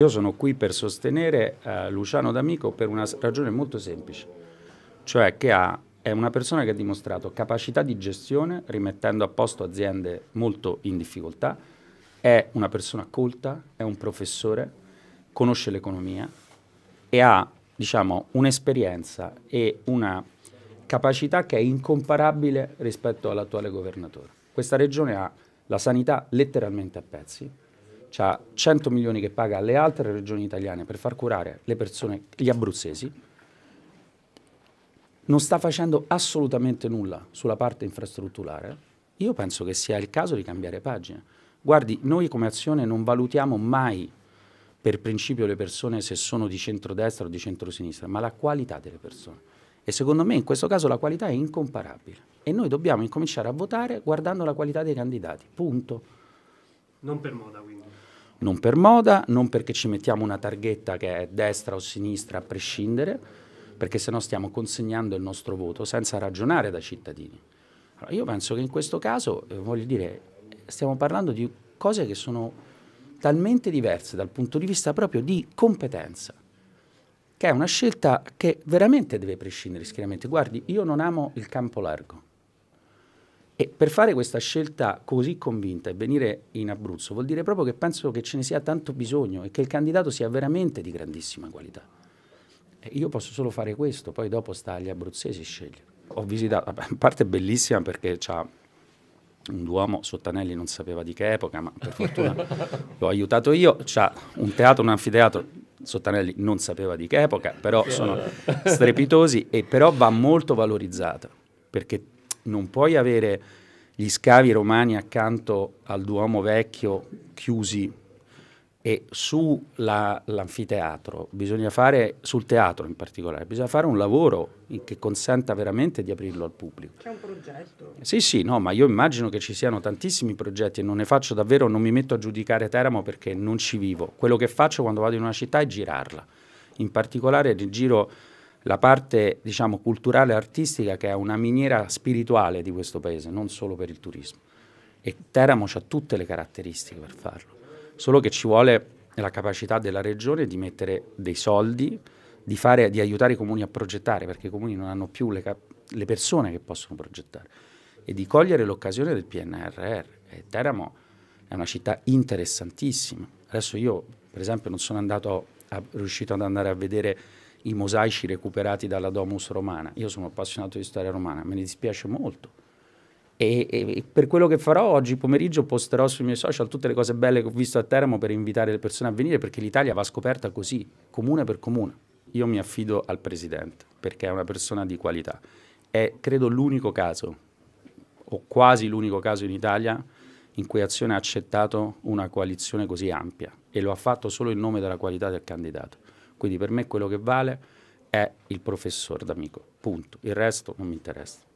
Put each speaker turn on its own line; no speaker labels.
Io sono qui per sostenere eh, Luciano D'Amico per una ragione molto semplice, cioè che ha, è una persona che ha dimostrato capacità di gestione rimettendo a posto aziende molto in difficoltà, è una persona colta, è un professore, conosce l'economia e ha diciamo, un'esperienza e una capacità che è incomparabile rispetto all'attuale governatore. Questa regione ha la sanità letteralmente a pezzi, ha 100 milioni che paga alle altre regioni italiane per far curare le persone, gli abruzzesi, non sta facendo assolutamente nulla sulla parte infrastrutturale, io penso che sia il caso di cambiare pagina. Guardi, noi come azione non valutiamo mai per principio le persone se sono di centrodestra o di centrosinistra, ma la qualità delle persone. E secondo me in questo caso la qualità è incomparabile. E noi dobbiamo incominciare a votare guardando la qualità dei candidati. Punto. Non per moda quindi? Non per moda, non perché ci mettiamo una targhetta che è destra o sinistra a prescindere, perché sennò stiamo consegnando il nostro voto senza ragionare da cittadini. Allora, io penso che in questo caso, eh, voglio dire, stiamo parlando di cose che sono talmente diverse dal punto di vista proprio di competenza, che è una scelta che veramente deve prescindere schieramente. Guardi, io non amo il campo largo, e per fare questa scelta così convinta e venire in Abruzzo vuol dire proprio che penso che ce ne sia tanto bisogno e che il candidato sia veramente di grandissima qualità. E io posso solo fare questo, poi dopo sta agli abruzzesi scegliere. Ho visitato, a parte bellissima perché c'ha un duomo, Sottanelli non sapeva di che epoca, ma per fortuna l'ho aiutato io, c'ha un teatro, un anfiteatro, Sottanelli non sapeva di che epoca, però sono strepitosi e però va molto valorizzata perché non puoi avere gli scavi romani accanto al Duomo Vecchio chiusi e sull'anfiteatro, bisogna fare, sul teatro in particolare, bisogna fare un lavoro che consenta veramente di aprirlo al pubblico. C'è un progetto? Sì, sì, no, ma io immagino che ci siano tantissimi progetti e non ne faccio davvero, non mi metto a giudicare Teramo perché non ci vivo. Quello che faccio quando vado in una città è girarla, in particolare giro la parte diciamo, culturale e artistica che è una miniera spirituale di questo paese, non solo per il turismo. E Teramo ha tutte le caratteristiche per farlo, solo che ci vuole la capacità della regione di mettere dei soldi, di, fare, di aiutare i comuni a progettare, perché i comuni non hanno più le, le persone che possono progettare, e di cogliere l'occasione del PNRR. E Teramo è una città interessantissima. Adesso io, per esempio, non sono andato a, riuscito ad andare a vedere i mosaici recuperati dalla Domus Romana. Io sono appassionato di storia romana, me ne dispiace molto. E, e, e, per quello che farò oggi pomeriggio posterò sui miei social tutte le cose belle che ho visto a Teramo per invitare le persone a venire perché l'Italia va scoperta così, comune per comune. Io mi affido al Presidente perché è una persona di qualità. È credo l'unico caso, o quasi l'unico caso in Italia, in cui Azione ha accettato una coalizione così ampia e lo ha fatto solo in nome della qualità del candidato. Quindi per me quello che vale è il professor d'amico, punto. Il resto non mi interessa.